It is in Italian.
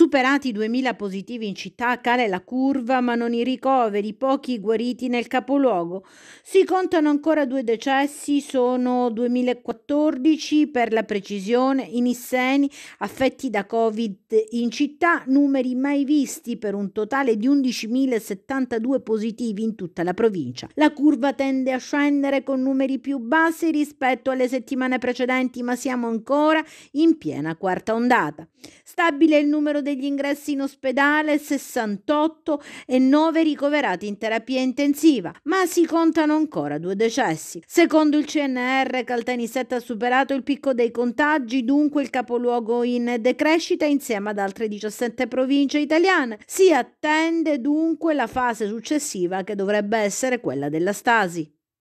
Superati 2.000 positivi in città, cale la curva, ma non i ricoveri, pochi guariti nel capoluogo. Si contano ancora due decessi, sono 2014 per la precisione, in Isseni, affetti da Covid in città, numeri mai visti per un totale di 11.072 positivi in tutta la provincia. La curva tende a scendere con numeri più bassi rispetto alle settimane precedenti, ma siamo ancora in piena quarta ondata. Stabile il numero dei degli ingressi in ospedale, 68 e 9 ricoverati in terapia intensiva, ma si contano ancora due decessi. Secondo il CNR, Caltanissetta ha superato il picco dei contagi, dunque il capoluogo in decrescita insieme ad altre 17 province italiane. Si attende dunque la fase successiva che dovrebbe essere quella della stasi.